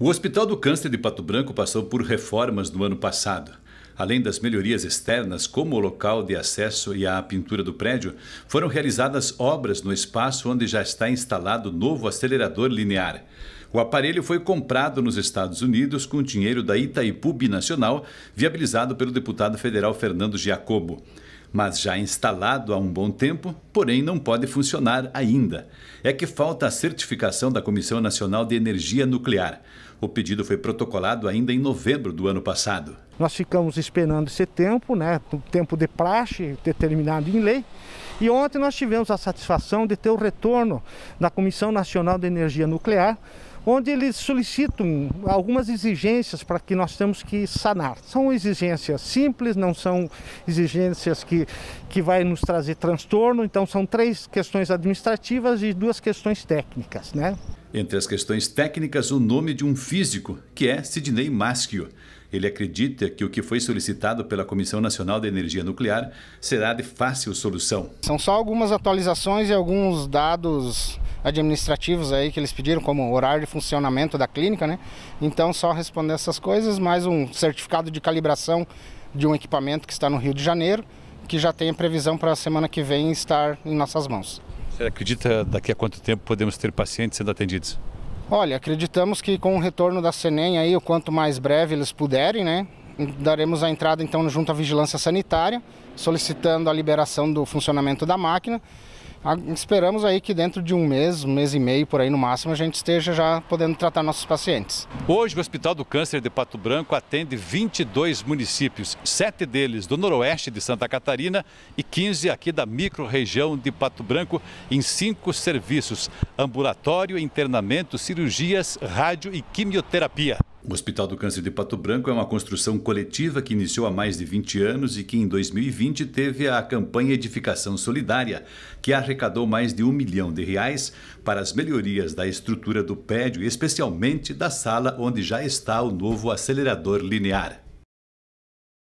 O Hospital do Câncer de Pato Branco passou por reformas no ano passado. Além das melhorias externas, como o local de acesso e a pintura do prédio, foram realizadas obras no espaço onde já está instalado o novo acelerador linear. O aparelho foi comprado nos Estados Unidos com dinheiro da Itaipu Binacional, viabilizado pelo deputado federal Fernando Giacobbo mas já instalado há um bom tempo, porém não pode funcionar ainda. É que falta a certificação da Comissão Nacional de Energia Nuclear. O pedido foi protocolado ainda em novembro do ano passado. Nós ficamos esperando esse tempo, né, um tempo de praxe determinado em lei, e ontem nós tivemos a satisfação de ter o retorno da Comissão Nacional de Energia Nuclear onde eles solicitam algumas exigências para que nós temos que sanar. São exigências simples, não são exigências que, que vai nos trazer transtorno, então são três questões administrativas e duas questões técnicas, né? Entre as questões técnicas, o nome de um físico, que é Sidney Maschio. Ele acredita que o que foi solicitado pela Comissão Nacional de Energia Nuclear será de fácil solução. São só algumas atualizações e alguns dados administrativos aí que eles pediram, como horário de funcionamento da clínica, né? Então, só responder essas coisas, mais um certificado de calibração de um equipamento que está no Rio de Janeiro, que já tem a previsão para a semana que vem estar em nossas mãos. Você acredita daqui a quanto tempo podemos ter pacientes sendo atendidos? Olha, acreditamos que com o retorno da Senem aí, o quanto mais breve eles puderem, né? Daremos a entrada então junto à vigilância sanitária, solicitando a liberação do funcionamento da máquina Esperamos aí que dentro de um mês, um mês e meio, por aí no máximo, a gente esteja já podendo tratar nossos pacientes. Hoje, o Hospital do Câncer de Pato Branco atende 22 municípios, sete deles do noroeste de Santa Catarina e 15 aqui da micro-região de Pato Branco, em cinco serviços: ambulatório, internamento, cirurgias, rádio e quimioterapia. O Hospital do Câncer de Pato Branco é uma construção coletiva que iniciou há mais de 20 anos e que em 2020 teve a campanha Edificação Solidária, que arrecadou mais de um milhão de reais para as melhorias da estrutura do prédio, especialmente da sala onde já está o novo acelerador linear.